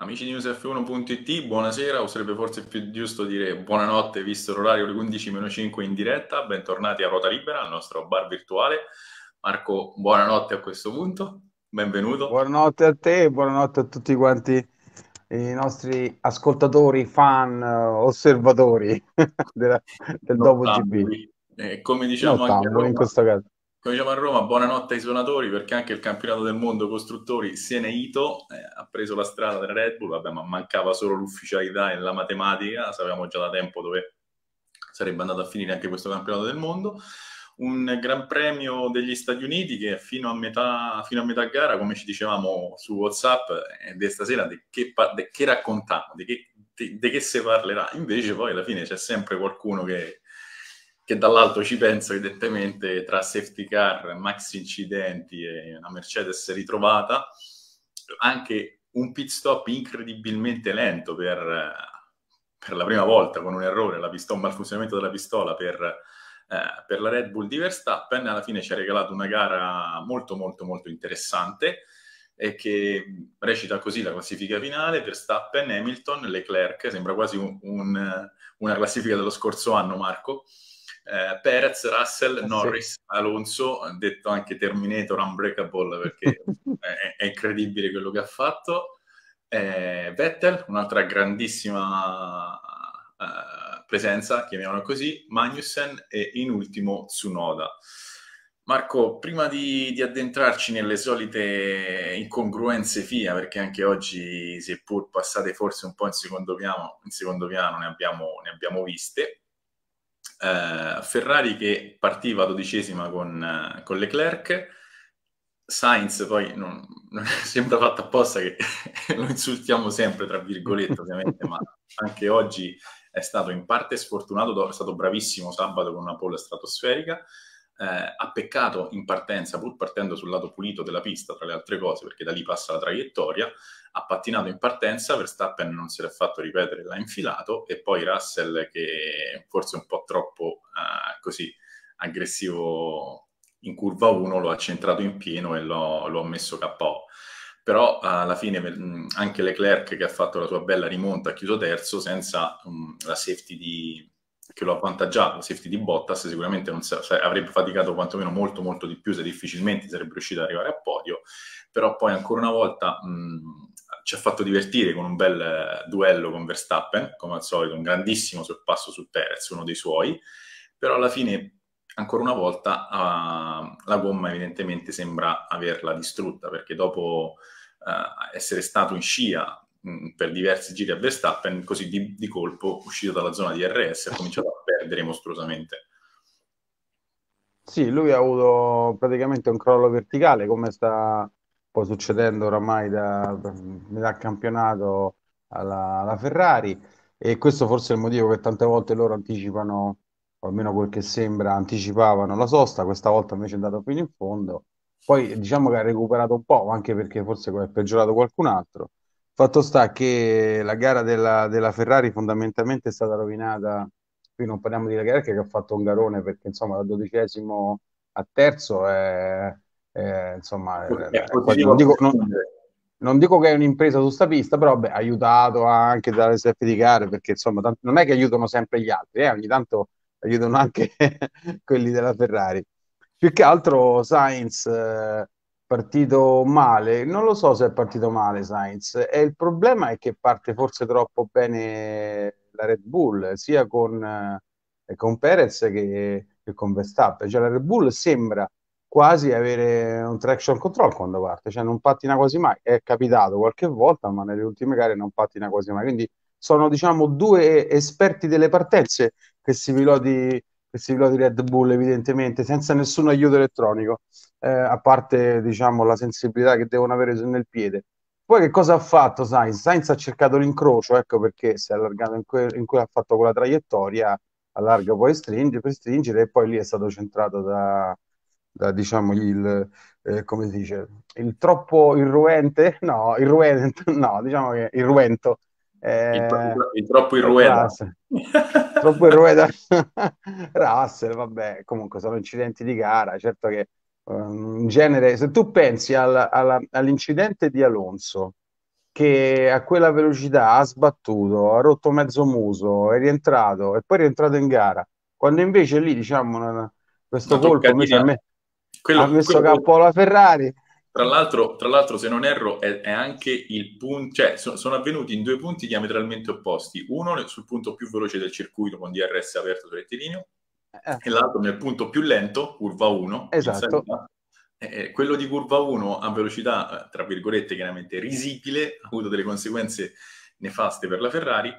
Amici di newsf1.it, buonasera, o sarebbe forse più giusto dire buonanotte visto l'orario alle 11.05 in diretta. Bentornati a Rota Libera, al nostro bar virtuale. Marco, buonanotte a questo punto, benvenuto. Buonanotte a te e buonanotte a tutti quanti i nostri ascoltatori, fan, eh, osservatori della, del dopo GB. Eh, come diciamo no, anche a Roma, in questo caso. Come diciamo a Roma, buonanotte ai suonatori perché anche il campionato del mondo costruttori Sieneito eh, ha preso la strada della Red Bull, vabbè, ma mancava solo l'ufficialità e la matematica, sapevamo già da tempo dove sarebbe andato a finire anche questo campionato del mondo. Un gran premio degli Stati Uniti che fino a metà, fino a metà gara, come ci dicevamo su WhatsApp, eh, di stasera di che, di che raccontiamo, di che, di, che si parlerà. Invece poi alla fine c'è sempre qualcuno che che dall'alto ci penso evidentemente tra safety car, max incidenti e una Mercedes ritrovata, anche un pit stop incredibilmente lento per, per la prima volta con un errore, la pistola, un malfunzionamento della pistola per, eh, per, la Red Bull di Verstappen, alla fine ci ha regalato una gara molto molto molto interessante e che recita così la classifica finale, Verstappen, Hamilton, Leclerc, sembra quasi un, un, una classifica dello scorso anno Marco, eh, Perez, Russell, eh, Norris, sì. Alonso, detto anche Terminator Unbreakable perché è, è, incredibile quello che ha fatto, eh, Vettel, un'altra grandissima eh, presenza, chiamiamola così, Magnussen e in ultimo Tsunoda. Marco, prima di, di, addentrarci nelle solite incongruenze FIA, perché anche oggi, seppur passate forse un po' in secondo piano, in secondo piano ne, abbiamo, ne abbiamo viste, eh, Ferrari che partiva dodicesima con, eh, con Leclerc, Sainz poi non, non sembra fatto apposta che lo insultiamo sempre, tra virgolette ovviamente, ma anche oggi è stato in parte sfortunato, è stato bravissimo sabato con una pole stratosferica, eh, ha peccato in partenza, pur partendo sul lato pulito della pista, tra le altre cose, perché da lì passa la traiettoria, ha pattinato in partenza, Verstappen non se l'è fatto ripetere, l'ha infilato, e poi Russell, che forse un po' troppo eh, così aggressivo in curva 1, lo ha centrato in pieno e lo, lo ha messo KO però eh, alla fine anche Leclerc che ha fatto la sua bella rimonta ha chiuso terzo senza um, la safety di, che lo ha avvantaggiato, il safety di Bottas sicuramente non sa, cioè, avrebbe faticato quantomeno molto molto di più se difficilmente sarebbe riuscito ad arrivare a podio, però poi ancora una volta mh, ci ha fatto divertire con un bel eh, duello con Verstappen, come al solito, un grandissimo sorpasso su Perez, uno dei suoi, però alla fine ancora una volta uh, la gomma evidentemente sembra averla distrutta perché dopo uh, essere stato in scia Mm, per diversi giri a Verstappen, così di, di colpo, uscito dalla zona di RS, ha cominciato a perdere mostruosamente. Sì, lui ha avuto praticamente un crollo verticale, come sta poi succedendo oramai da metà campionato alla, alla, Ferrari, e questo forse è il motivo che tante volte loro anticipano, o almeno quel che sembra, anticipavano la sosta, questa volta invece è andato fino in fondo. Poi diciamo che ha recuperato un po', anche perché forse è peggiorato qualcun altro, Fatto sta che la gara della, della Ferrari fondamentalmente è stata rovinata. Qui non parliamo di la gara che ha fatto un garone perché insomma da dodicesimo a terzo è, è insomma è, è, eh, non, dico, non, non, dico, che è un'impresa su sta pista, però beh, aiutato anche dalle safety gare perché insomma tant- non è che aiutano sempre gli altri, eh, ogni tanto aiutano anche quelli della Ferrari. Più che altro Sainz. Eh, partito male. Non lo so se è partito male Sainz. E il problema è che parte forse troppo bene la Red Bull, sia con, eh, con Perez che, che, con Verstappen. Cioè la Red Bull sembra quasi avere un traction control quando parte, cioè non pattina quasi mai. È capitato qualche volta, ma nelle ultime gare non pattina quasi mai. Quindi sono diciamo due esperti delle partenze questi piloti questi piloti Red Bull evidentemente senza nessun aiuto elettronico eh, a parte diciamo, la sensibilità che devono avere nel piede. Poi che cosa ha fatto Sainz? Sainz ha cercato l'incrocio, ecco perché si è allargato in, que- in cui ha fatto quella traiettoria, allarga poi stringe, per stringere e poi lì è stato centrato da, da diciamo il eh, come si dice il troppo irruente no irruento no diciamo che irruento eh, il, troppo, eh, il troppo irrueda troppo irrueda Russell vabbè comunque sono incidenti di gara certo che Ehm, in genere, se tu pensi al, alla, all'incidente di Alonso, che a quella velocità ha sbattuto, ha rotto mezzo muso, è rientrato e poi è rientrato in gara, quando invece lì, diciamo, una, questo colpo invece a me, quello, ha messo quello... capo la Ferrari. Tra l'altro, tra l'altro, se non erro, è, è anche il punto, cioè so, sono avvenuti in due punti diametralmente opposti. Uno sul punto più veloce del circuito con DRS aperto sul rettilineo eh. e l'altro nel punto più lento, curva 1, esatto. Eh, quello di curva 1 a velocità, eh, tra virgolette, chiaramente risibile, ha avuto delle conseguenze nefaste per la Ferrari,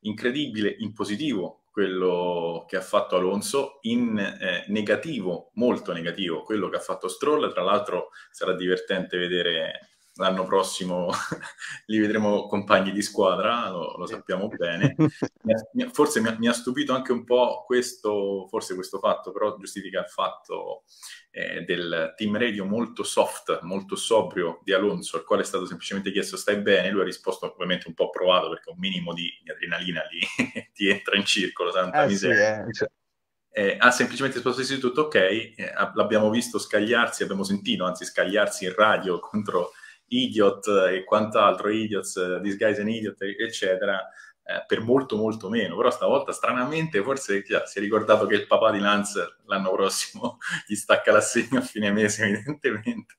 incredibile in positivo quello che ha fatto Alonso, in eh, negativo, molto negativo, quello che ha fatto Stroll, tra l'altro sarà divertente vedere l'anno prossimo li vedremo compagni di squadra, lo, lo sappiamo bene. forse mi ha, mi ha, stupito anche un po' questo, forse questo fatto, però giustifica il fatto eh, del team radio molto soft, molto sobrio di Alonso, al quale è stato semplicemente chiesto stai bene, lui ha risposto ovviamente un po' provato perché un minimo di adrenalina lì ti entra in circolo, santa eh, miseria. Sì, eh, cioè... Eh, ha semplicemente risposto sì, tutto ok, eh, l'abbiamo visto scagliarsi, abbiamo sentito anzi scagliarsi in radio contro Idiot e quant'altro, Idiots, Disguise and Idiot, eccetera, eh, per molto molto meno. Però stavolta, stranamente, forse già, si è ricordato che il papà di Lance l'anno prossimo gli stacca l'assegno a fine mese, evidentemente.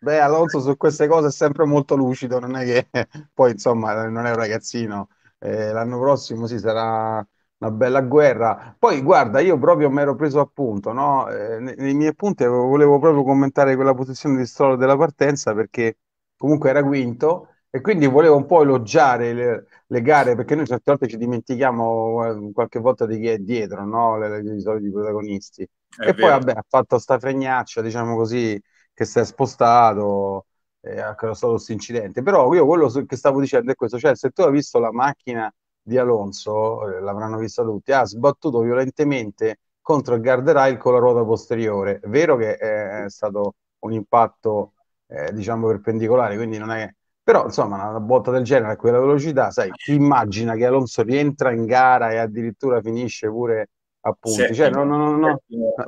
Beh, Alonso su queste cose è sempre molto lucido, non è che poi insomma non è un ragazzino. Eh, l'anno prossimo si sì, sarà una bella guerra. Poi guarda, io proprio mi ero preso appunto, no? Eh, nei, nei miei appunti volevo proprio commentare quella posizione di Stroll della partenza perché comunque era quinto e quindi volevo un po' elogiare le, le, gare perché noi certe volte ci dimentichiamo eh, qualche volta di chi è dietro, no? Le, le, I soliti protagonisti. È e vero. poi vabbè ha fatto sta fregnaccia, diciamo così, che si è spostato eh, ha causato questo incidente. Però io quello che stavo dicendo è questo, cioè se tu hai visto la macchina di Alonso, eh, l'avranno vista tutti, ha sbattuto violentemente contro il guardrail con la ruota posteriore. È vero che è stato un impatto, eh, diciamo, perpendicolare, quindi non è... Però, insomma, una botta del genere a quella velocità, sai, chi immagina che Alonso rientra in gara e addirittura finisce pure a punti? Sì, cioè, no, no, no, no.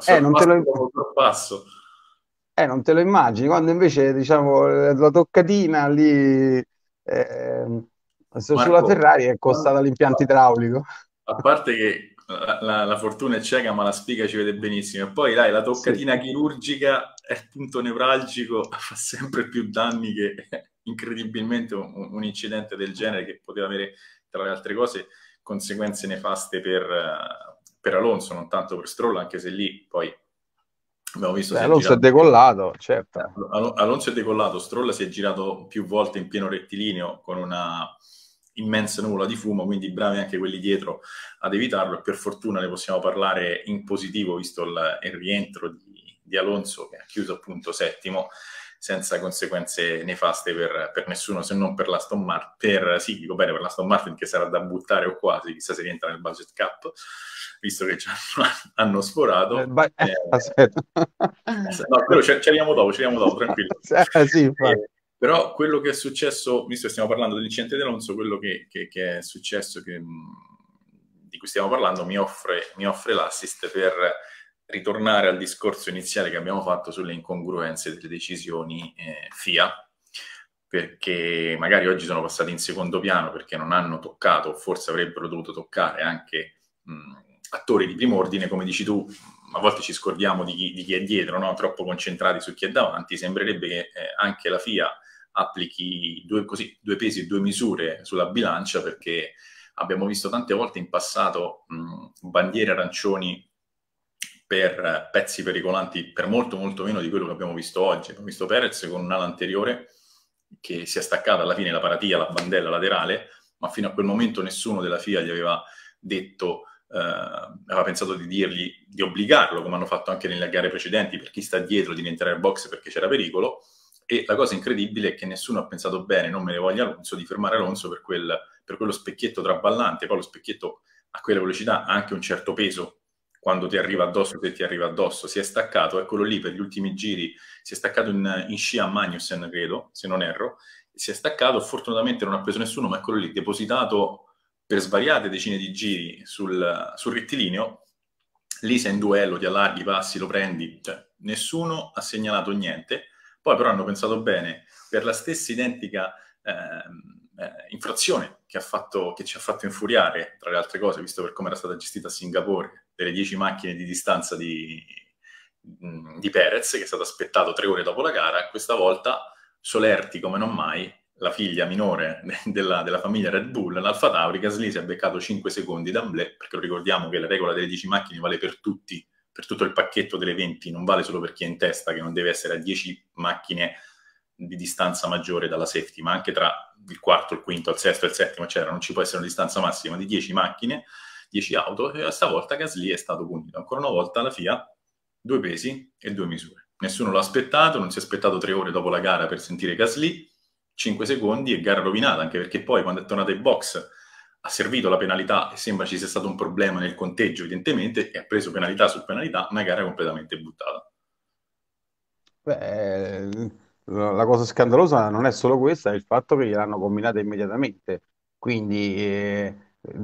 Eh, eh non te lo... Passo. Eh, non te lo immagini, quando invece diciamo la toccatina lì eh, Marco, sulla Ferrari è costata l'impianto idraulico. A parte che la, la, la, fortuna è cieca, ma la spiga ci vede benissimo. E poi dai, la toccatina sì. chirurgica è il punto nevralgico, fa sempre più danni che incredibilmente un, un, incidente del genere che poteva avere, tra le altre cose, conseguenze nefaste per, per Alonso, non tanto per Stroll, anche se lì poi Abbiamo visto Beh, Alonso è, girato... è decollato, certo. Al- Alonso è decollato, Stroll si è girato più volte in pieno rettilineo con una immense nuvola di fumo, quindi bravi anche quelli dietro ad evitarlo e per fortuna ne possiamo parlare in positivo visto il, il rientro di, di, Alonso che ha chiuso appunto settimo senza conseguenze nefaste per, per nessuno se non per la Stone Martin, per, sì dico bene per la Stone Martin che sarà da buttare o quasi, chissà se rientra nel budget cap visto che ci hanno, hanno sforato. Eh, eh, aspetta. No, però ci, ci arriviamo dopo, ci arriviamo dopo, tranquillo. Eh, sì, infatti. Eh, però quello che è successo, visto che stiamo parlando dell'incidente di Alonso, quello che, che, che, è successo, che, mm, di cui stiamo parlando, mi offre, mi offre l'assist per ritornare al discorso iniziale che abbiamo fatto sulle incongruenze delle decisioni eh, FIA, perché magari oggi sono passati in secondo piano perché non hanno toccato, forse avrebbero dovuto toccare anche mh, mm, attori di primo ordine, come dici tu, a volte ci scordiamo di chi, di chi è dietro, no? troppo concentrati su chi è davanti, sembrerebbe che eh, anche la FIA applichi due, così, due pesi e due misure sulla bilancia perché abbiamo visto tante volte in passato mh, bandiere arancioni per pezzi pericolanti per molto molto meno di quello che abbiamo visto oggi. Abbiamo visto Perez con un'ala anteriore che si è staccata alla fine la paratia, la bandella laterale, ma fino a quel momento nessuno della FIA gli aveva detto, eh, aveva pensato di dirgli di obbligarlo, come hanno fatto anche nelle gare precedenti, per chi sta dietro di rientrare al box perché c'era pericolo. E la cosa incredibile è che nessuno ha pensato bene, non me ne voglia Alonso, di fermare Alonso per, quel, per quello specchietto traballante. Poi lo specchietto a quella velocità ha anche un certo peso quando ti arriva addosso, se ti arriva addosso. Si è staccato, eccolo lì per gli ultimi giri, si è staccato in, in scia a Magnussen, credo, se non erro. Si è staccato, fortunatamente non ha preso nessuno, ma eccolo lì, depositato per svariate decine di giri sul, sul rettilineo. Lì sei in duello, ti allarghi, passi, lo prendi. Cioè, nessuno ha segnalato niente poi però hanno pensato bene per la stessa identica ehm, eh, infrazione che, fatto, che, ci ha fatto infuriare, tra le altre cose, visto per come era stata gestita a Singapore, delle 10 macchine di distanza di, di Perez, che è stato aspettato tre ore dopo la gara, questa volta Solerti come non mai la figlia minore della, della, famiglia Red Bull, l'Alfa Tauri, Gasly si è beccato 5 secondi d'amblè, perché ricordiamo che la regola delle 10 macchine vale per tutti per tutto il pacchetto delle 20 non vale solo per chi è in testa, che non deve essere a 10 macchine di distanza maggiore dalla safety, ma anche tra il quarto, il quinto, il sesto e il settimo, eccetera. Non ci può essere una distanza massima di 10 macchine, 10 auto, e stavolta Gasly è stato punito. Ancora una volta la FIA, due pesi e due misure. Nessuno l'ha aspettato, non si è aspettato tre ore dopo la gara per sentire Gasly, 5 secondi e gara rovinata, anche perché poi quando è tornato ai box ha servito la penalità e sembra ci sia stato un problema nel conteggio, evidentemente, e ha preso penalità su penalità, una gara completamente buttata. Beh, la cosa scandalosa non è solo questa, è il fatto che gliel'hanno combinata immediatamente. Quindi eh,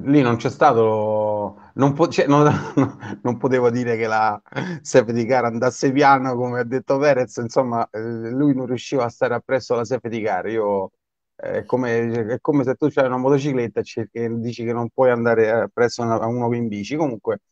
lì non c'è stato, non, po- cioè, non, non, potevo dire che la safety car andasse piano, come ha detto Perez, insomma, eh, lui non riusciva a stare appresso alla safety car. Io è come, è come, se tu hai una motocicletta e dici che non puoi andare eh, presso una, uno in bici, comunque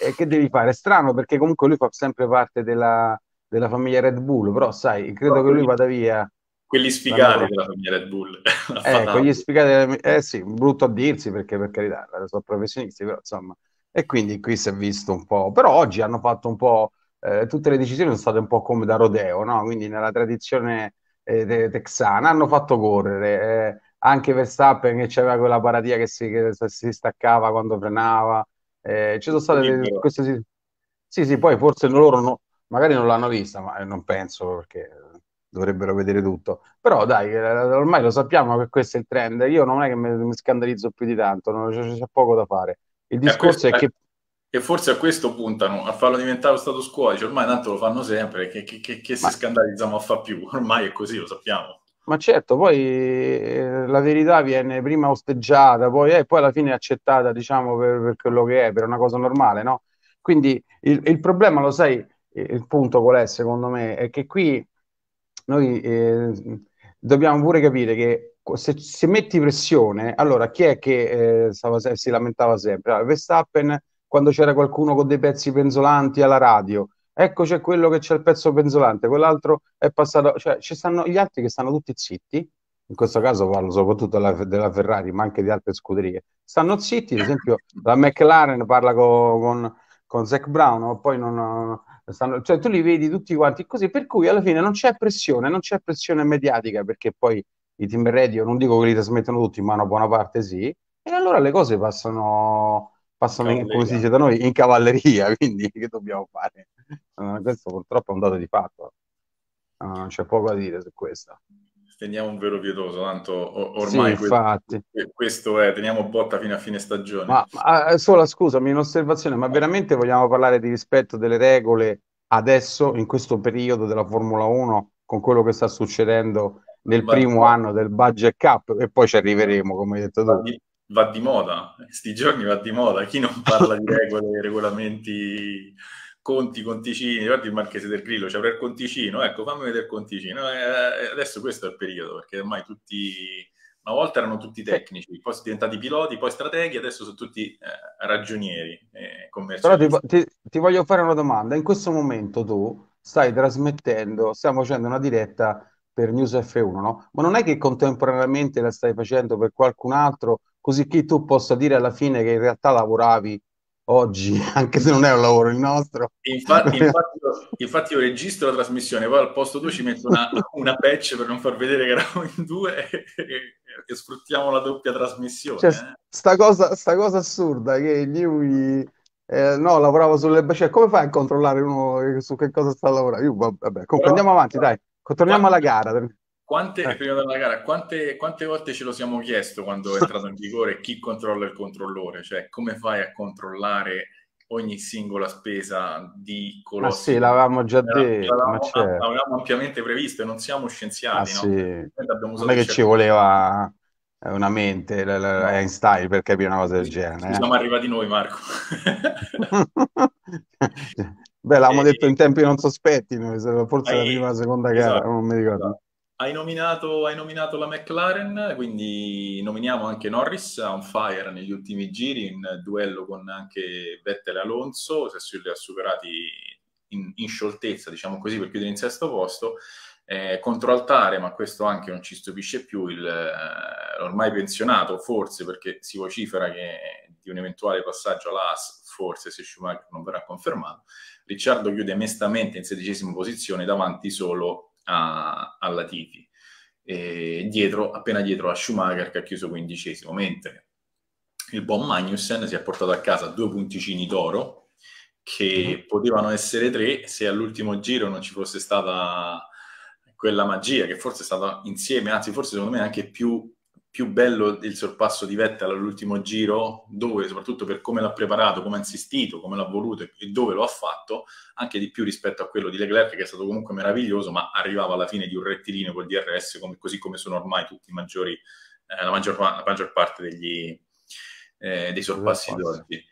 eh, che devi fare? È strano perché comunque lui fa sempre parte della, della famiglia Red Bull, però sai, credo però che lui vada via. Quelli sfigati della famiglia Red Bull. ecco, eh, gli sfigati, eh sì, brutto a dirsi perché per carità, sono professionisti, però insomma. E quindi qui si è visto un po', però oggi hanno fatto un po', eh, tutte le decisioni sono state un po' come da rodeo, no? Quindi nella tradizione eh, texana, hanno fatto correre. Eh, anche Verstappen che c'era quella paratia che si, che si staccava quando frenava. Eh, ci sono state queste... Sì, sì, poi forse loro no, magari non l'hanno vista, ma eh, non penso perché dovrebbero vedere tutto. Però dai, eh, ormai lo sappiamo che questo è il trend. Io non è che mi, mi scandalizzo più di tanto, non, c'è, c'è poco da fare. Il eh, discorso eh, questo, è che... E forse a questo puntano, a farlo diventare lo status quo. Dice, ormai tanto lo fanno sempre, che, che, che, che si scandalizzano a fa più? Ormai è così, lo sappiamo. Ma certo, poi eh, la verità viene prima osteggiata, poi, eh, poi alla fine è accettata, diciamo, per, per, quello che è, per una cosa normale, no? Quindi il, il problema, lo sai, eh, il punto qual è, secondo me, è che qui noi eh, dobbiamo pure capire che se, se, metti pressione, allora chi è che eh, stava, si lamentava sempre? Ah, Verstappen quando c'era qualcuno con dei pezzi penzolanti alla radio. Ecco c'è quello che c'è il pezzo penzolante, quell'altro è passato, cioè ci stanno gli altri che stanno tutti zitti, in questo caso parlo soprattutto della, della Ferrari, ma anche di altre scuderie, stanno zitti, ad esempio la McLaren parla con, con, con Zach Brown, poi non, eh, stanno, cioè tu li vedi tutti quanti così, per cui alla fine non c'è pressione, non c'è pressione mediatica, perché poi i team radio, non dico che li trasmettono tutti, ma una buona parte sì, e allora le cose passano passano in, come si dice da noi in cavalleria quindi che dobbiamo fare uh, questo purtroppo è un dato di fatto uh, c'è poco da dire su questo teniamo un velo pietoso tanto ormai sì, questo, questo, è teniamo botta fino a fine stagione ma, ma eh, sola scusami un'osservazione ma veramente vogliamo parlare di rispetto delle regole adesso in questo periodo della Formula 1 con quello che sta succedendo nel primo anno del budget cap e poi ci arriveremo come hai detto tu va di moda, questi giorni va di moda, chi non parla di regole, regolamenti, conti, conticini, guardi il Marchese del Grillo, c'è cioè il conticino, ecco fammi vedere il conticino, eh, eh, adesso questo è il periodo perché ormai tutti, una volta erano tutti tecnici, poi sono diventati piloti, poi strateghi, adesso sono tutti eh, ragionieri eh, commerciali. Però ti, ti, ti voglio fare una domanda, in questo momento tu stai trasmettendo, stiamo facendo una diretta per News F1, no? Ma non è che contemporaneamente la stai facendo per qualcun altro così che tu possa dire alla fine che in realtà lavoravi oggi, anche se non è un lavoro il nostro. Infatti, infatti, infatti io registro la trasmissione, poi al posto 2 ci metto una, una patch per non far vedere che eravamo in due e, e sfruttiamo la doppia trasmissione. Cioè, eh. sta, cosa, sta cosa assurda che lui... Eh, no, lavoravo sulle bacine. Cioè, come fai a controllare uno su che cosa sta lavorando? Io, vabbè, comunque, Però, andiamo avanti, dai. Torniamo alla gara. Quante, eh. prima della gara, quante, quante, volte ce lo siamo chiesto quando è entrato in vigore chi controlla il controllore? Cioè, come fai a controllare ogni singola spesa di colore? Ah, sì, l'avevamo già detto. L'avevamo, certo. l'avevamo ampiamente previsto e non siamo scienziati, ah, no? Sì. Non è che ci voleva eh, una mente, l- l- Einstein, per capire una cosa del sì, genere. Eh. Siamo eh. arrivati noi, Marco. Beh, l'avevamo e... detto in tempi non sospetti, forse e... la prima o seconda gara, esatto, non mi ricordo. Esatto. Hai nominato, hai nominato, la McLaren, quindi nominiamo anche Norris un fire negli ultimi giri in duello con anche Vettel e Alonso, se li ha superati in, in, scioltezza, diciamo così, per chiudere in sesto posto. Eh, Altare, ma questo anche non ci stupisce più, il, eh, ormai pensionato, forse perché si vocifera che di un eventuale passaggio all'AS, forse se Schumacher non verrà confermato, Ricciardo chiude mestamente in sedicesima posizione davanti solo a, a Latifi, dietro, appena dietro a Schumacher che ha chiuso quindicesimo, mentre il buon Magnussen si è portato a casa due punticini d'oro che mhm. potevano essere tre se all'ultimo giro non ci fosse stata quella magia che forse è stata insieme, anzi forse secondo me anche più più bello il sorpasso di Vettel all'ultimo giro, dove soprattutto per come l'ha preparato, come ha insistito, come l'ha voluto e dove lo ha fatto, anche di più rispetto a quello di Leclerc che è stato comunque meraviglioso, ma arrivava alla fine di un rettilineo col DRS, come, così come sono ormai tutti i maggiori, eh, la, maggior, la, maggior, parte degli, eh, dei sorpassi di oggi.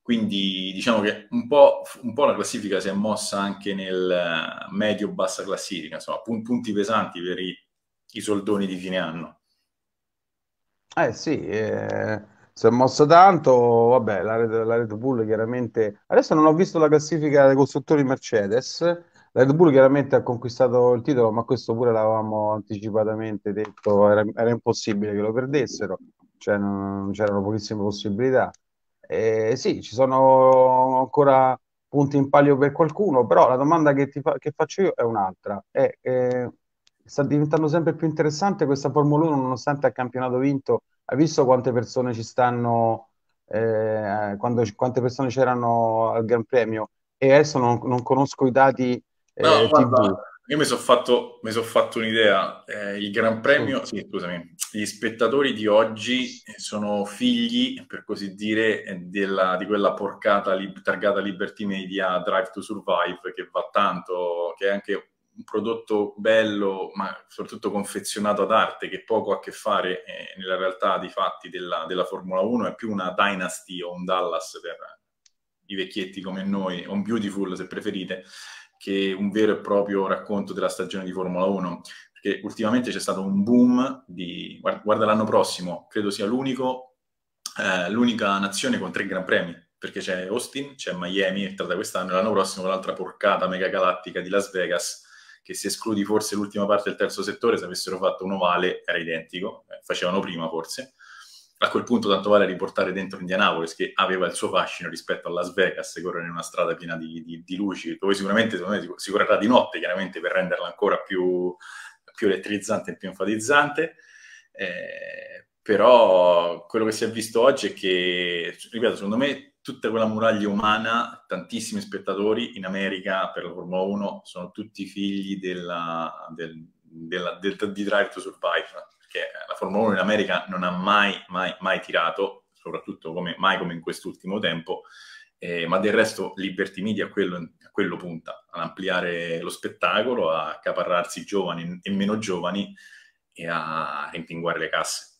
Quindi diciamo che un po', un po', la classifica si è mossa anche nel medio-bassa classifica, insomma, pun- punti pesanti per i, i soldoni di fine anno. Eh sì, eh, si è mosso tanto, vabbè, la Red, la Red Bull chiaramente... Adesso non ho visto la classifica dei costruttori Mercedes, la Red Bull chiaramente ha conquistato il titolo, ma questo pure l'avevamo anticipatamente detto, era, era impossibile che lo perdessero, cioè non, c'erano pochissime possibilità. Eh, sì, ci sono ancora punti in palio per qualcuno, però la domanda che, fa, che faccio io è un'altra. È, eh, sta diventando sempre più interessante questa Formula 1 nonostante il campionato vinto. Hai visto quante persone ci stanno, eh, quando, quante persone c'erano al Gran Premio? E adesso non, non conosco i dati eh, no, guarda, io mi sono fatto, so fatto, un'idea. Eh, il Gran Premio, sì, scusami, gli spettatori di oggi sono figli, per così dire, della, di quella porcata li, targata Liberty Media Drive to Survive che va tanto, che è anche un prodotto bello, ma soprattutto confezionato ad arte, che poco ha a che fare eh, nella realtà di fatti della, della, Formula 1, è più una Dynasty o un Dallas per i vecchietti come noi, o un Beautiful se preferite, che un vero e proprio racconto della stagione di Formula 1. Perché ultimamente c'è stato un boom di... Guarda, l'anno prossimo, credo sia l'unico, eh, l'unica nazione con tre Gran Premi perché c'è Austin, c'è Miami, e tra quest'anno e l'anno prossimo l'altra porcata mega galattica di Las Vegas, che se escludi forse l'ultima parte del terzo settore, se avessero fatto un ovale era identico, eh, facevano prima forse. A quel punto tanto vale riportare dentro Indianapolis che aveva il suo fascino rispetto a Las Vegas, che corre in una strada piena di, di, di luci, dove sicuramente secondo me, si correrà di notte, chiaramente per renderla ancora più, più elettrizzante e più enfatizzante. Eh, però quello che si è visto oggi è che, ripeto, secondo me tutta quella muraglia umana, tantissimi spettatori in America per la Formula 1 sono tutti figli della, del, della, del, di Drive to Survive, perché la Formula 1 in America non ha mai, mai, mai tirato, soprattutto come, mai come in quest'ultimo tempo, eh, ma del resto Liberty Media a quello, a quello punta, ad ampliare lo spettacolo, a accaparrarsi giovani e meno giovani e a rimpinguare le casse.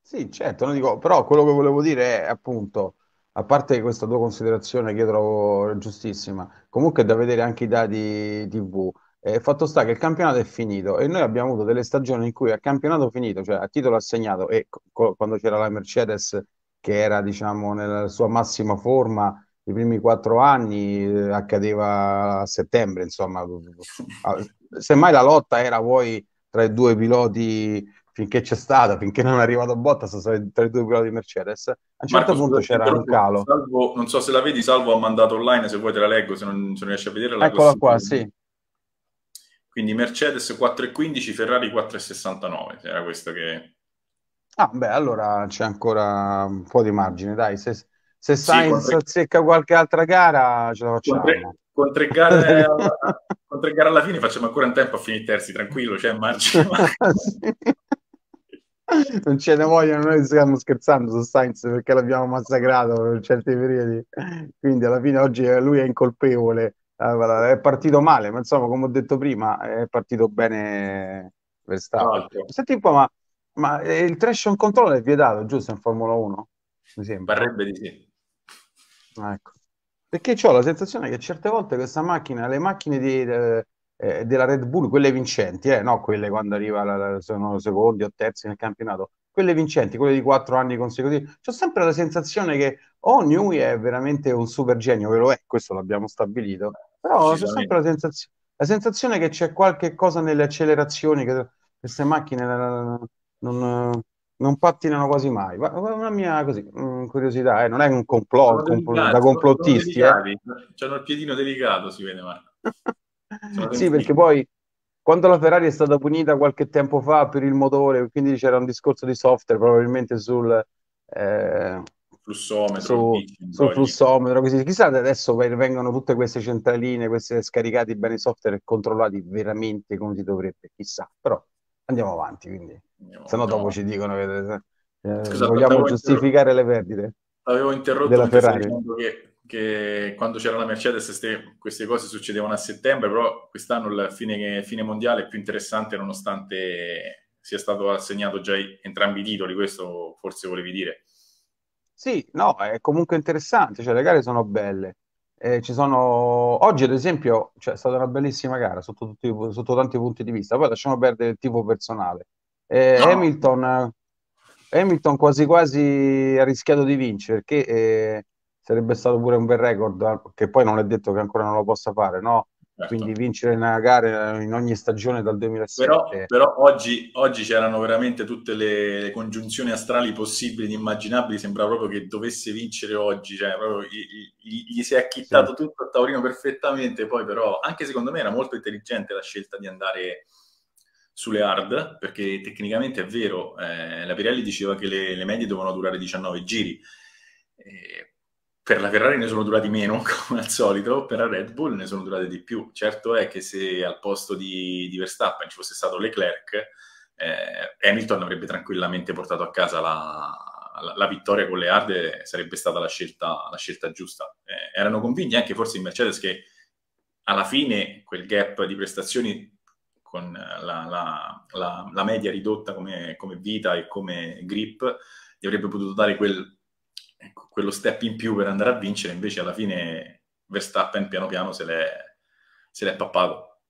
Sì, certo, dico, però quello che volevo dire è appunto a parte questa tua considerazione che io trovo giustissima, comunque è da vedere anche i dati TV. Eh, fatto sta che il campionato è finito e noi abbiamo avuto delle stagioni in cui a campionato finito, cioè a titolo assegnato e co- quando c'era la Mercedes che era diciamo nella sua massima forma i primi quattro anni eh, accadeva a settembre, insomma, ah, semmai la lotta era poi tra i due piloti finché c'è stata, finché non è arrivato Bottas tra i due piloti di Mercedes, a un certo Marco, punto c'era un calo. Salvo, non so se la vedi, Salvo ha mandato online, se vuoi te la leggo, se non, se non riesci a vedere la Eccola qua, sì. Quindi Mercedes 4,15, Ferrari 4,69, era questo che... Ah, beh, allora c'è ancora un po' di margine, dai. Se, se Sainz sì, secca qualche altra gara, ce la facciamo. Con tre, con tre, gare, alla, con tre gare alla fine facciamo ancora in tempo a finire terzi, tranquillo, c'è cioè margine. sì. non ce ne vogliono, noi stiamo scherzando su Sainz perché l'abbiamo massacrato per certi periodi, quindi alla fine oggi eh, lui è incolpevole, è partito male, ma insomma come ho detto prima è partito bene Verstappen. Esatto. Senti un po', ma, ma eh, il traction control è vietato giusto in Formula 1? Mi sembra. Parrebbe di sì. Ah, ecco. Perché ho la sensazione che certe volte questa macchina, le macchine di, eh, eh, della Red Bull, quelle vincenti, eh, no quelle quando arriva la, la, sono secondi o terzi nel campionato, quelle vincenti, quelle di quattro anni consecutivi. Ho sempre la sensazione che o oh, Newey è veramente un super genio, e lo è, questo l'abbiamo stabilito, però ho sempre la sensazione, la sensazione che c'è qualche cosa nelle accelerazioni, che queste macchine non, non pattinano quasi mai. Ma Una mia così, mm, curiosità, eh. non è un complotto da complottisti. Sono eh. Hanno il piedino delicato, si vede Marco. Sì, perché poi quando la Ferrari è stata punita qualche tempo fa per il motore, quindi c'era un discorso di software probabilmente sul eh, flussometro, su, sul flussometro così. chissà adesso vengono tutte queste centraline, queste scaricate bene i software e controllati veramente come si dovrebbe, chissà, però andiamo avanti, quindi no, se no dopo ci dicono che eh, Scusa, vogliamo giustificare le perdite. Avevo interrotto della Ferrari. Che che quando c'era la Mercedes ste, queste cose succedevano a settembre, però quest'anno il fine, fine mondiale è più interessante nonostante sia stato assegnato già entrambi i titoli, questo forse volevi dire. Sì, no, è comunque interessante, cioè le gare sono belle. Eh, ci sono... Oggi, ad esempio, cioè, è stata una bellissima gara sotto, tutti, sotto, tanti punti di vista. Poi lasciamo perdere il tipo personale. Eh, no. Hamilton, Hamilton, quasi quasi ha rischiato di vincere perché eh, sarebbe stato pure un bel record, eh, che poi non è detto che ancora non lo possa fare, no? Certo. Quindi vincere una gara in ogni stagione dal 2007. Però, però oggi, oggi, c'erano veramente tutte le congiunzioni astrali possibili, immaginabili, sembra proprio che dovesse vincere oggi, cioè proprio gli, gli, gli si è acchittato sì. tutto a tavolino perfettamente, poi però anche secondo me era molto intelligente la scelta di andare sulle hard, perché tecnicamente è vero, eh, la Pirelli diceva che le, le medie dovevano durare 19 giri, eh, per la Ferrari ne sono durati meno, come al solito, per la Red Bull ne sono durate di più. Certo è che se al posto di, di Verstappen ci fosse stato Leclerc, eh, Hamilton avrebbe tranquillamente portato a casa la, la, la vittoria con le Arde, sarebbe stata la scelta, la scelta giusta. Eh, erano convinti anche forse in Mercedes che alla fine quel gap di prestazioni con la, media ridotta come, come vita e come grip gli avrebbe potuto dare quel ecco, quello step in più per andare a vincere, invece alla fine Verstappen piano piano se l'è, se l'è pappato.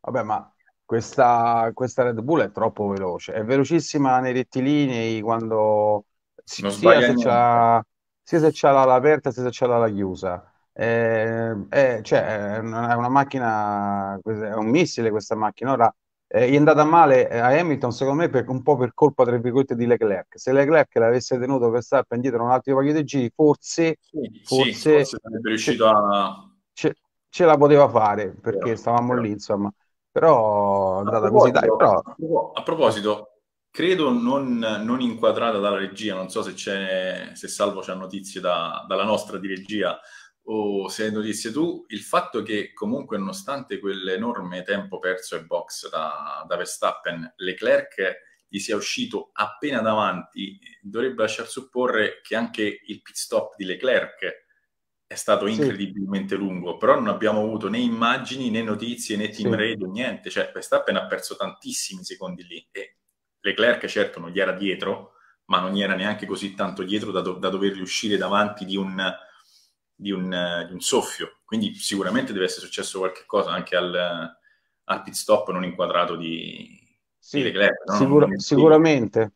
Vabbè, ma questa, questa, Red Bull è troppo veloce, è velocissima nei rettilinei quando si, non sia, se c'ha, sia se c'ha l'ala aperta sia se c'è l'ala chiusa. È, eh, è, eh, cioè, eh, è una macchina, è un missile questa macchina. Ora eh, gli è andata male eh, a Hamilton, secondo me, per, un po' per colpa tra virgolette di Leclerc. Se Leclerc l'avesse tenuto per stare indietro un altro paio di giri, forse, sì, forse, sì, forse sarebbe riuscito a ce, ce, la poteva fare perché stavamo lì, insomma. Però è andata così. Dai, però... A proposito, credo non, non, inquadrata dalla regia, non so se, c'è, se Salvo c'ha notizie da, dalla nostra di regia o se hai notizie tu, il fatto che comunque nonostante quell'enorme tempo perso ai box da, da Verstappen, Leclerc gli sia uscito appena davanti, dovrebbe lasciar supporre che anche il pit stop di Leclerc è stato incredibilmente sì. lungo, però non abbiamo avuto né immagini né notizie né team sì. radio, niente, cioè Verstappen ha perso tantissimi secondi lì e Leclerc certo non gli era dietro, ma non gli era neanche così tanto dietro da, do- da dover riuscire davanti di un di un, eh, di un, soffio. Quindi sicuramente deve essere successo qualcosa anche al, eh, al pit stop non inquadrato di, sì, di Leclerc. No? Sicur- sicuramente.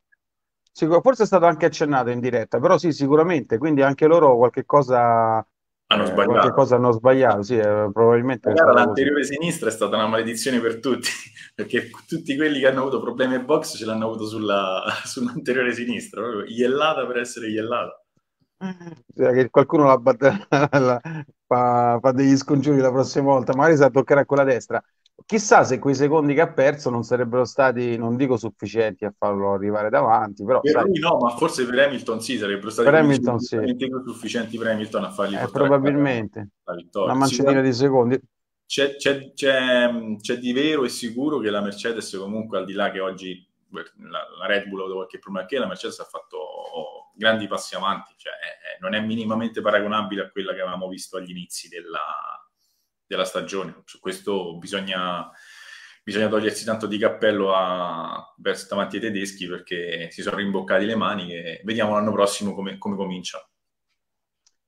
Sicur- forse è stato anche accennato in diretta, però sì, sicuramente. Quindi anche loro qualche cosa hanno eh, sbagliato. Eh, qualche cosa hanno sbagliato, sì, eh, probabilmente. l'anteriore sinistra è stata una maledizione per tutti, perché tutti quelli che hanno avuto problemi in box ce l'hanno avuto sulla, sull'anteriore sinistra, proprio iellata per essere iellata. Cioè, qualcuno la bat- la- fa, fa degli scongiuri la prossima volta, magari sa toccare a quella destra. Chissà se quei secondi che ha perso non sarebbero stati, non dico sufficienti a farlo arrivare davanti, però per sai, lui no, ma forse per Hamilton sì, sarebbero stati per Hamilton, sì. sufficienti per Hamilton a fargli eh, probabilmente la vittoria. Una mancetina di secondi. C'è, c'è, di vero e sicuro che la Mercedes comunque al di là che oggi la, la Red Bull ha avuto qualche problema, che la Mercedes ha fatto grandi passi avanti, cioè, eh, eh, non è minimamente paragonabile a quella che avevamo visto agli inizi della, della stagione. Su questo bisogna, bisogna togliersi tanto di cappello a, verso, davanti ai tedeschi perché si sono rimboccati le mani vediamo l'anno prossimo come, come comincia.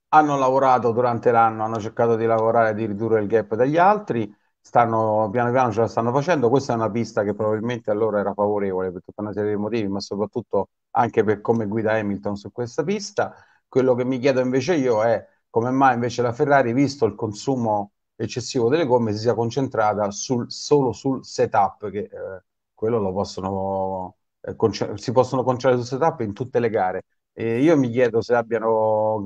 Hanno lavorato durante l'anno, hanno cercato di lavorare e di ridurre il gap dagli altri stanno piano piano ce la stanno facendo. Questa è una pista che probabilmente allora era favorevole per tutta una serie di motivi, ma soprattutto anche per come guida Hamilton su questa pista. Quello che mi chiedo invece io è come mai invece la Ferrari, visto il consumo eccessivo delle gomme, si sia concentrata sul, solo sul setup, che eh, quello lo possono, eh, conce- si possono concentrare sul setup in tutte le gare. E io mi chiedo se abbiano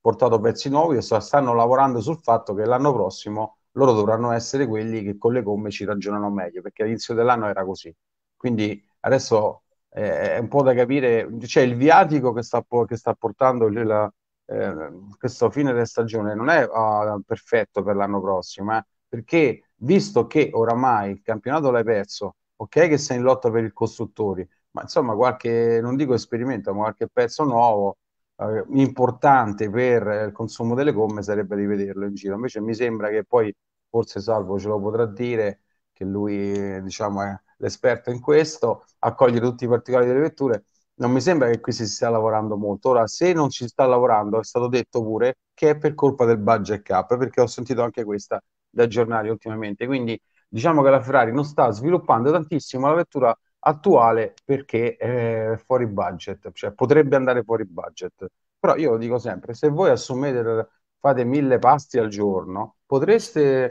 portato pezzi nuovi e stanno lavorando sul fatto che l'anno prossimo loro dovranno essere quelli che con le gomme ci ragionano meglio, perché all'inizio dell'anno era così. Quindi adesso eh, è un po' da capire, c'è cioè il viatico che sta, che sta portando la, eh, questo fine della stagione, non è uh, perfetto per l'anno prossimo, eh, perché visto che oramai il campionato l'hai perso, ok che sei in lotta per il costruttori, ma insomma qualche, non dico esperimento, ma qualche pezzo nuovo eh, importante per eh, il consumo delle gomme sarebbe rivederlo in giro. Invece mi sembra che poi, forse Salvo ce lo potrà dire, che lui diciamo, è l'esperto in questo, accogliere tutti i particolari delle vetture. Non mi sembra che qui si stia lavorando molto. Ora, se non ci sta lavorando, è stato detto pure che è per colpa del budget cap, perché ho sentito anche questa da giornali ultimamente. Quindi diciamo che la Ferrari non sta sviluppando tantissimo la vettura attuale perché è eh, fuori budget, cioè potrebbe andare fuori budget. Però io lo dico sempre, se voi assumete, fate mille pasti al giorno, potreste...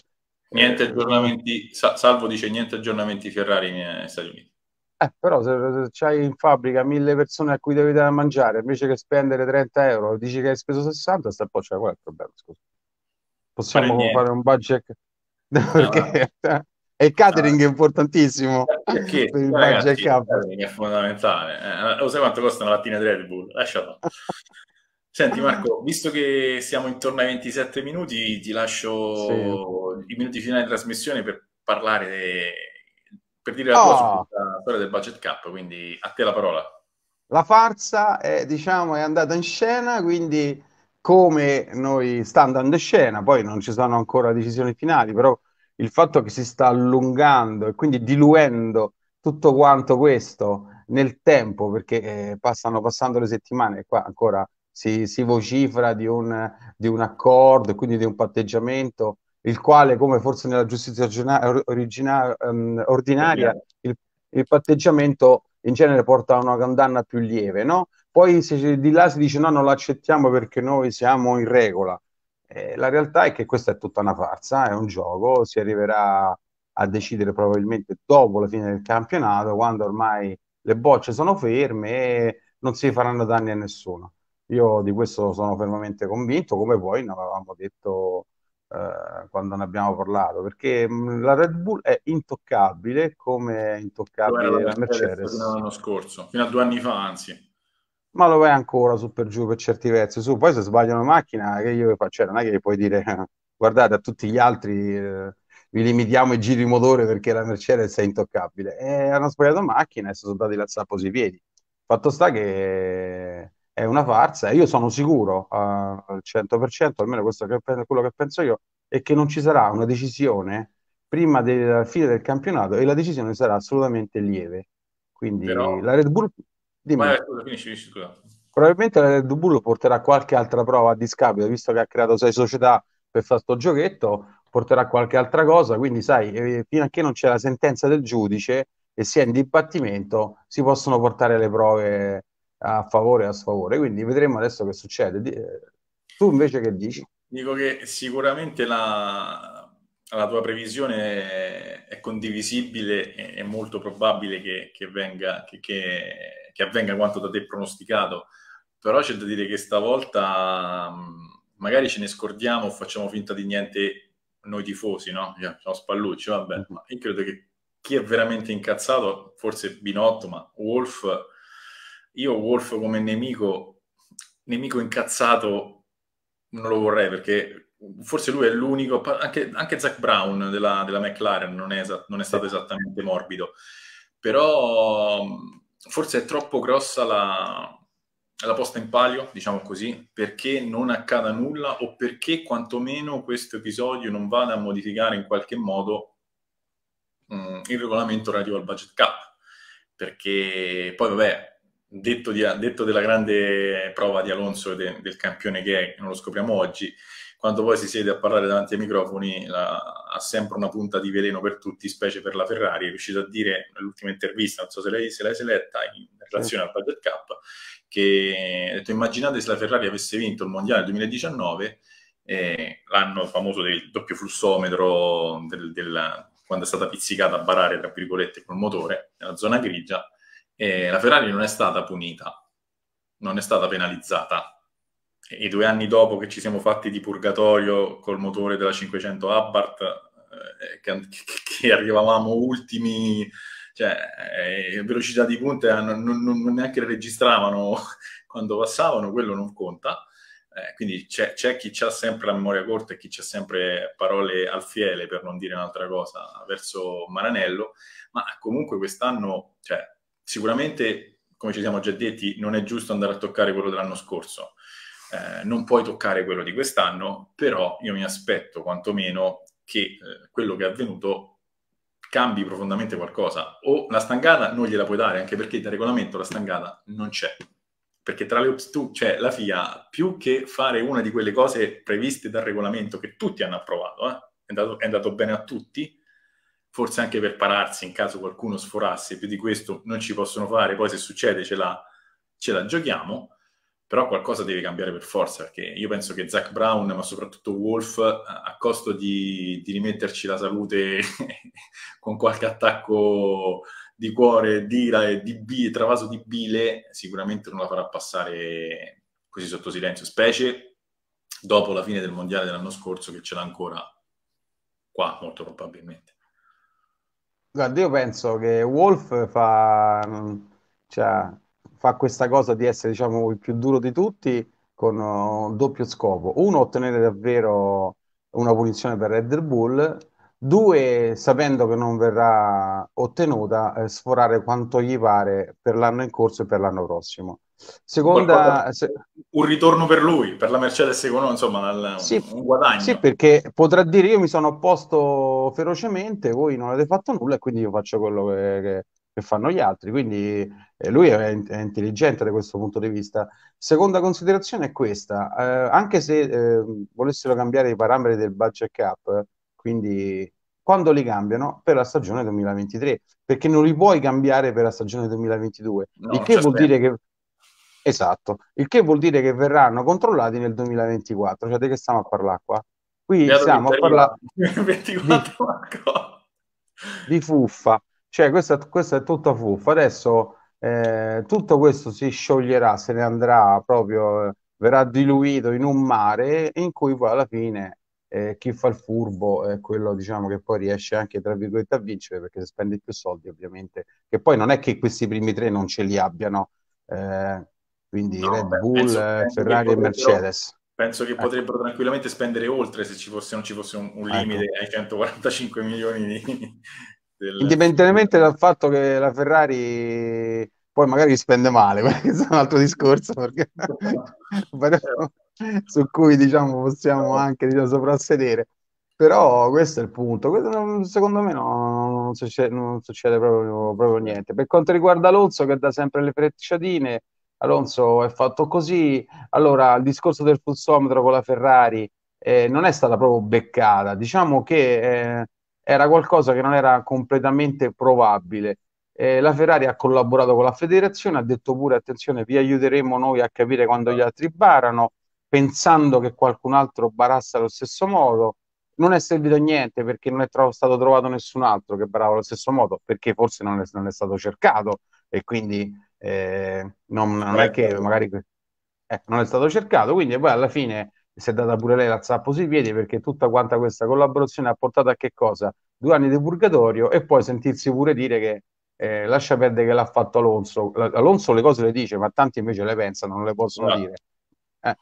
Niente aggiornamenti, Salvo dice niente aggiornamenti Ferrari negli Stati Uniti. Eh, però se, se hai in fabbrica mille persone a cui devi dare da mangiare, invece che spendere 30 euro, dici che hai speso 60, sta poi c'è cioè, qual è il problema? Scusa. Possiamo fare, fare un budget... No. Perché... E il catering ah, è importantissimo perché, per il ragazzi, budget cap. È fondamentale. Eh, lo sai quanto costa una lattina di Red Bull? Lascialo. Senti ah. Marco, visto che siamo intorno ai 27 minuti, ti lascio sì. i minuti finali di trasmissione per parlare, de... per dire la oh. sulla storia del budget cap, quindi a te la parola. La farsa è, diciamo, è andata in scena, quindi come noi sta andando in scena, poi non ci sono ancora decisioni finali, però il fatto che si sta allungando e quindi diluendo tutto quanto questo nel tempo, perché eh, passano passando le settimane e qua ancora si, si vocifera di un, di un accordo, quindi di un patteggiamento, il quale, come forse nella giustizia origina, um, ordinaria, il, il, patteggiamento in genere porta a una condanna più lieve, no? Poi se, di là si dice no, non l'accettiamo perché noi siamo in regola. Eh, la realtà è che questa è tutta una farsa, è un gioco, si arriverà a decidere probabilmente dopo la fine del campionato, quando ormai le bocce sono ferme e non si faranno danni a nessuno. Io di questo sono fermamente convinto, come poi non avevamo detto eh, quando ne abbiamo parlato, perché mm, la Red Bull è intoccabile come è intoccabile la Mercedes. Fino all'anno scorso, fino a due anni fa anzi ma lo vai ancora su per giù per certi versi. Su, poi se sbagliano la macchina, che io faccio? Cioè, non è che puoi dire guardate a tutti gli altri. Eh, vi limitiamo i giri motore perché la Mercedes è intoccabile. E hanno sbagliato macchina e sono dati la zappa sui piedi. Fatto sta che è una farsa. Io sono sicuro eh, al 100%, almeno questo è quello che penso io, è che non ci sarà una decisione prima della fine del campionato e la decisione sarà assolutamente lieve. Quindi la Red Bull Dimmi. Vai, scusa, finisci, finisci, scusa. Probabilmente la Red Bull porterà qualche altra prova a discapito, visto che ha creato sei società per fare sto giochetto, porterà qualche altra cosa, quindi sai, eh, fino a che non c'è la sentenza del giudice e si è in dibattimento, si possono portare le prove a favore e a sfavore, quindi vedremo adesso che succede. Eh, tu invece che dici? Dico che sicuramente la, la tua previsione è condivisibile e è molto probabile che, che, venga, che, che, avvenga quanto da te pronosticato, però c'è da dire che stavolta magari ce ne scordiamo o facciamo finta di niente noi tifosi, no? siamo spallucci, vabbè, mm-hmm. ma io credo che chi è veramente incazzato, forse Binotto, ma Wolf, io Wolf come nemico, nemico incazzato non lo vorrei perché forse lui è l'unico, anche, anche Zach Brown della, della McLaren non è, esat- non è stato esattamente morbido, però mm, forse è troppo grossa la, la posta in palio, diciamo così, perché non accada nulla o perché quantomeno questo episodio non vada a modificare in qualche modo mh, mm, il regolamento relativo al budget cap. Perché poi, vabbè, detto, di, detto della grande prova di Alonso e de, del campione che è, non lo scopriamo oggi, quando poi si siede a parlare davanti ai microfoni la, ha sempre una punta di veleno per tutti, specie per la Ferrari. È riuscito a dire nell'ultima intervista, non so se lei se l'hai seletta in relazione al Budget Cup, che ha detto immaginate se la Ferrari avesse vinto il Mondiale 2019, eh, l'anno famoso del doppio flussometro, del, del, quando è stata pizzicata a barare, tra virgolette, col motore, nella zona grigia, eh, la Ferrari non è stata punita, non è stata penalizzata i due anni dopo che ci siamo fatti di purgatorio col motore della 500 Abarth, eh, eh che, che, arrivavamo ultimi, cioè eh, velocità di punta non, non, non, neanche le registravano quando passavano, quello non conta. Eh, quindi c'è, c'è, chi ha sempre la memoria corta e chi ha sempre parole al fiele, per non dire un'altra cosa, verso Maranello, ma comunque quest'anno, cioè, sicuramente, come ci siamo già detti, non è giusto andare a toccare quello dell'anno scorso eh, non puoi toccare quello di quest'anno, però io mi aspetto quantomeno che eh, quello che è avvenuto cambi profondamente qualcosa. O la stangata non gliela puoi dare, anche perché da regolamento la stangata non c'è. Perché tra le ops tu cioè, la FIA, più che fare una di quelle cose previste dal regolamento che tutti hanno approvato, eh? è, andato, è andato bene a tutti, forse anche per pararsi in caso qualcuno sforasse, più di questo non ci possono fare, poi se succede ce la, ce la giochiamo però qualcosa deve cambiare per forza, perché io penso che Zach Brown, ma soprattutto Wolf, a costo di, di rimetterci la salute con qualche attacco di cuore, di ira e di bi, travaso di bile, sicuramente non la farà passare così sotto silenzio, specie dopo la fine del mondiale dell'anno scorso che ce l'ha ancora qua, molto probabilmente. Guarda, io penso che Wolf fa... Mm, cioè, fa questa cosa di essere diciamo, il più duro di tutti con uh, un doppio scopo. Uno, ottenere davvero una punizione per Red Bull. Due, sapendo che non verrà ottenuta, eh, sforare quanto gli pare per l'anno in corso e per l'anno prossimo. Seconda, se... un ritorno per lui, per la Mercedes secondo insomma, dal, sì, un guadagno. Sì, perché potrà dire io mi sono opposto ferocemente, voi non avete fatto nulla e quindi io faccio quello che, che, che fanno gli altri, quindi eh, lui è, è, intelligente da questo punto di vista. Seconda considerazione è questa, eh, anche se eh, volessero cambiare i parametri del budget cap, quindi quando li cambiano? Per la stagione 2023, perché non li puoi cambiare per la stagione 2022, no, il che vuol spero. dire che... Esatto, il che vuol dire che verranno controllati nel 2024, cioè di che stiamo a parlare qua? Qui stiamo a parlare di, di fuffa. Cioè, questa, questa è tutta fuffa. Adesso eh, tutto questo si scioglierà, se ne andrà proprio, eh, verrà diluito in un mare in cui poi alla fine eh, chi fa il furbo è quello diciamo, che poi riesce anche tra virgolette a vincere perché se spende più soldi ovviamente, che poi non è che questi primi tre non ce li abbiano, eh, quindi no, Red beh, Bull, penso, penso eh, Ferrari e Mercedes. Penso che eh. potrebbero tranquillamente spendere oltre se ci fosse, non ci fosse un, un ecco. limite ecco. ai 145 milioni di, del... indipendentemente dal fatto che la Ferrari poi magari spende male, questo è un altro discorso perché... su cui diciamo possiamo anche diciamo, soprassedere. Però questo è il punto, questo secondo me no, non succede, non succede proprio, proprio, niente. Per quanto riguarda Alonso che dà sempre le frecciatine, Alonso è fatto così. Allora, il discorso del pulsometro con la Ferrari eh, non è stata proprio beccata. Diciamo che eh, era qualcosa che non era completamente probabile. Eh, la Ferrari ha collaborato con la federazione, ha detto pure attenzione, vi aiuteremo noi a capire quando gli altri barano, pensando che qualcun altro barasse allo stesso modo. Non è servito a niente perché non è tro- stato trovato nessun altro che barava allo stesso modo, perché forse non è, non è stato cercato e quindi eh, non, non, è che magari eh, non è stato cercato. Quindi poi alla fine si è data pure lei la zappa sui piedi perché tutta quanta questa collaborazione ha portato a che cosa? Due anni di purgatorio e poi sentirsi pure dire che eh, lascia perdere che l'ha fatto Alonso. Alonso le cose le dice, ma tanti invece le pensano, non le possono no. Ah. dire. Eh,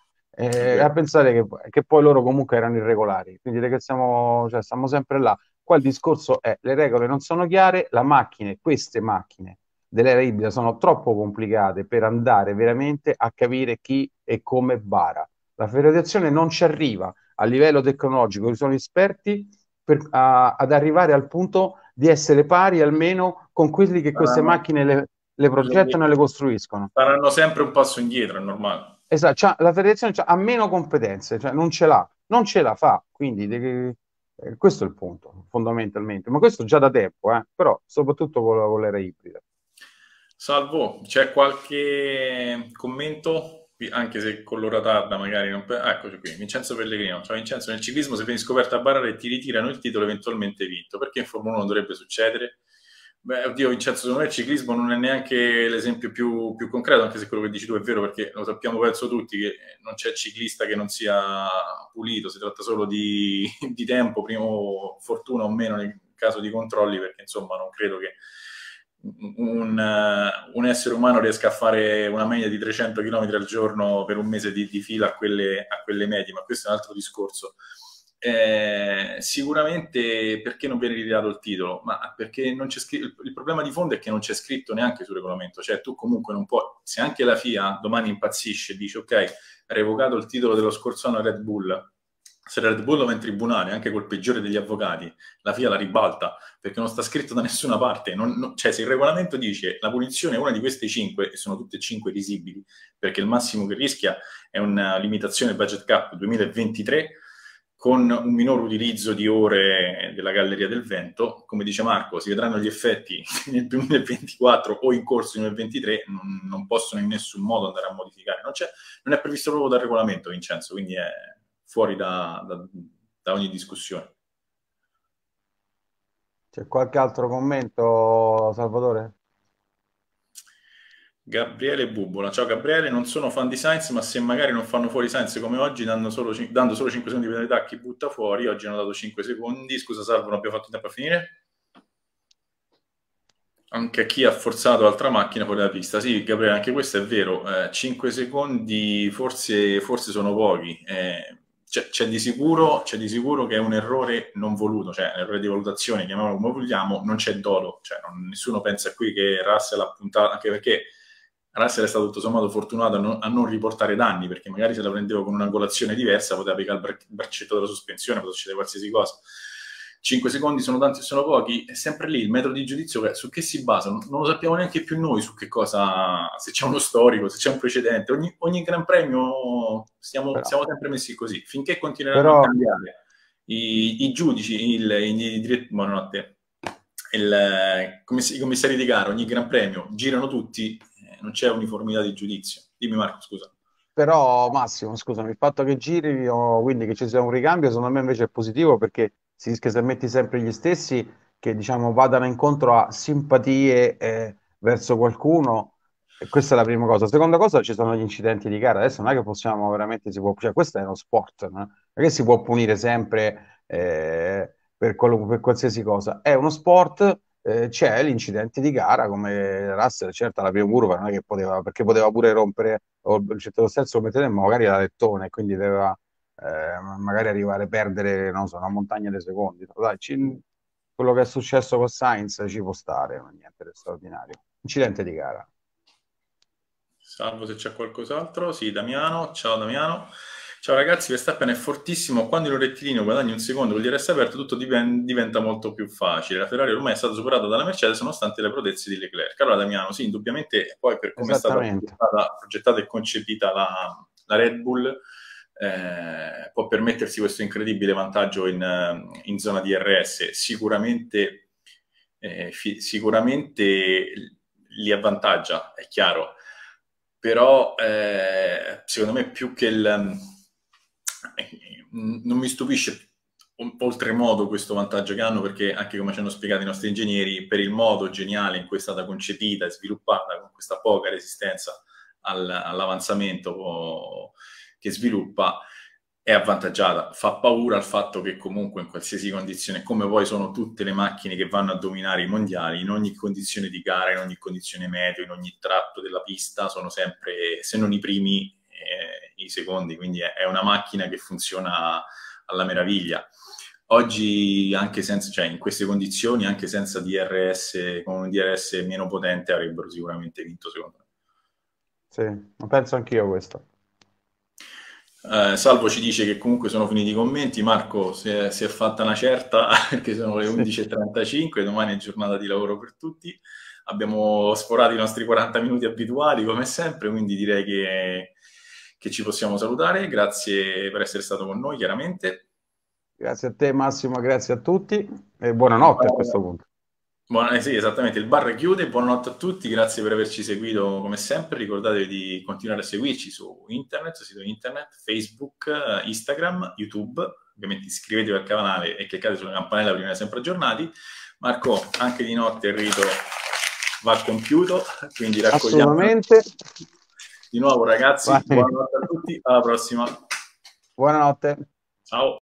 eh, a pensare che, che, poi loro comunque erano irregolari, quindi che siamo, cioè, siamo sempre là. Qua il discorso è le regole non sono chiare, la macchine, queste macchine dell'era ibrida sono troppo complicate per andare veramente a capire chi e come bara la federazione non ci arriva a livello tecnologico, ci sono esperti per, a, ad arrivare al punto di essere pari almeno con quelli che queste saranno, macchine le, le progettano e le costruiscono. Saranno sempre un passo indietro, è normale. Esatto, cioè, la federazione ha meno competenze, cioè non ce l'ha, non ce la fa, quindi de- eh, questo è il punto fondamentalmente, ma questo già da tempo, eh? però soprattutto con, la, con l'era ibrida. Salvo, c'è qualche commento anche se con l'ora tarda magari non... Ah, eccoci qui, Vincenzo Pellegrino. Ciao Vincenzo, nel ciclismo se vieni scoperto a barare e ti ritirano il titolo eventualmente vinto, perché in Formula 1 dovrebbe succedere? Beh, oddio Vincenzo, secondo me il ciclismo non è neanche l'esempio più, più concreto, anche se quello che dici tu è vero, perché lo sappiamo penso tutti che non c'è ciclista che non sia pulito, si tratta solo di, di tempo, primo fortuna o meno nel caso di controlli, perché insomma non credo che un, eh, un, essere umano riesca a fare una media di 300 km al giorno per un mese di, di fila a quelle, a quelle medie, ma questo è un altro discorso. Eh, sicuramente perché non viene ritirato il titolo? Ma perché non c'è scritto il, il, problema di fondo è che non c'è scritto neanche sul regolamento, cioè tu comunque non puoi, se anche la FIA domani impazzisce e dice ok, revocato il titolo dello scorso anno Red Bull, se la Red Bull va in tribunale anche col peggiore degli avvocati, la FIA la ribalta perché non sta scritto da nessuna parte. Non, non, cioè, se il regolamento dice la punizione è una di queste cinque, e sono tutte e cinque risibili, perché il massimo che rischia è una limitazione budget cap 2023 con un minor utilizzo di ore della Galleria del Vento. Come dice Marco, si vedranno gli effetti nel 2024 o in corso nel 2023, non, non possono in nessun modo andare a modificare. Non, non è previsto proprio dal regolamento, Vincenzo, quindi è fuori da, da, da ogni discussione. C'è qualche altro commento, Salvatore? Gabriele Bubola, ciao Gabriele, non sono fan di Science, ma se magari non fanno fuori Science come oggi, danno solo, dando solo 5 secondi di penalità a chi butta fuori, oggi hanno dato 5 secondi, scusa Salvo, non abbiamo fatto tempo a finire? Anche a chi ha forzato l'altra macchina fuori la pista, sì Gabriele, anche questo è vero, eh, 5 secondi forse, forse sono pochi, eh, c'è, cioè, c'è, di sicuro, c'è, di sicuro, che è un errore non voluto, cioè un errore di valutazione, chiamiamolo come vogliamo, non c'è dolo, cioè non, nessuno pensa qui che Russell ha puntato, anche perché Russell è stato tutto sommato fortunato a non, a non riportare danni, perché magari se la prendeva con un'angolazione diversa poteva piegare il braccetto della sospensione, poteva succedere qualsiasi cosa. 5 secondi sono tanti o sono pochi, è sempre lì il metro di giudizio su che si basa, non lo sappiamo neanche più noi su che cosa, se c'è uno storico, se c'è un precedente, ogni, ogni Gran Premio siamo, siamo, sempre messi così, finché continueranno però, a cambiare i, i giudici, il, i, direttori, buonanotte, il, come, i commissari di gara, ogni Gran Premio, girano tutti, eh, non c'è uniformità di giudizio. Dimmi Marco, scusa. Però Massimo, scusami, il fatto che giri, quindi che ci sia un ricambio, secondo me invece è positivo perché si rischia se metti sempre gli stessi che diciamo vadano incontro a simpatie eh, verso qualcuno. E questa è la prima cosa. Seconda cosa, ci sono gli incidenti di gara. Adesso non è che possiamo veramente, si può, cioè questo è uno sport, non è che si può punire sempre eh, per, quello, per qualsiasi cosa. È uno sport, eh, c'è l'incidente di gara come Russell, certo la prima curva non è che poteva, perché poteva pure rompere, o cioè, in certo senso mettere magari la lettone, quindi doveva Ehm, magari arrivare a perdere non so, una montagna dei secondi. Dai, ci, quello che è successo con Sainz ci può stare, non niente di straordinario. Incidente di gara. Salvo se c'è qualcos'altro. Sì, Damiano. Ciao Damiano. Ciao ragazzi, Verstappen è fortissimo, quando il rettilineo guadagni un secondo col DRS aperto tutto diventa molto più facile. La Ferrari ormai è stata superata dalla Mercedes nonostante le prodezze di Leclerc. Allora Damiano, sì, indubbiamente poi per come è stata progettata, progettata e concepita la, la Red Bull eh, può permettersi questo incredibile vantaggio in, eh, in zona di RS. Sicuramente, eh, sicuramente li avvantaggia, è chiaro, però eh, secondo me più che il... Mm, non mi stupisce oltremodo questo vantaggio che hanno perché anche come ci hanno spiegato i nostri ingegneri per il modo geniale in cui è stata concepita e sviluppata con questa poca resistenza all'avanzamento che sviluppa è avvantaggiata. Fa paura il fatto che comunque in qualsiasi condizione, come poi sono tutte le macchine che vanno a dominare i mondiali, in ogni condizione di gara, in ogni condizione meteo, in ogni tratto della pista, sono sempre, se non i primi, eh, i secondi. Quindi è, è, una macchina che funziona alla meraviglia. Oggi, anche senza, cioè in queste condizioni, anche senza DRS, con un DRS meno potente, avrebbero sicuramente vinto, secondo me. Sì, penso anch'io a questo. Eh, Salvo ci dice che comunque sono finiti i commenti. Marco si è, si è fatta una certa perché sono le 11.35, domani è giornata di lavoro per tutti. Abbiamo sforato i nostri 40 minuti abituali come sempre, quindi direi che, che ci possiamo salutare. Grazie per essere stato con noi, chiaramente. Grazie a te Massimo, grazie a tutti e buonanotte a questo punto. Buona, eh, sì, esattamente, il bar chiude, buonanotte a tutti, grazie per averci seguito come sempre, ricordatevi di continuare a seguirci su internet, sito internet, Facebook, eh, Instagram, YouTube, ovviamente iscrivetevi al canale e cliccate sulla campanella per rimanere sempre aggiornati. Marco, anche di notte il rito va compiuto, quindi raccogliamo. Assolutamente. Di nuovo ragazzi, buonanotte a tutti, alla prossima. Buonanotte. Ciao.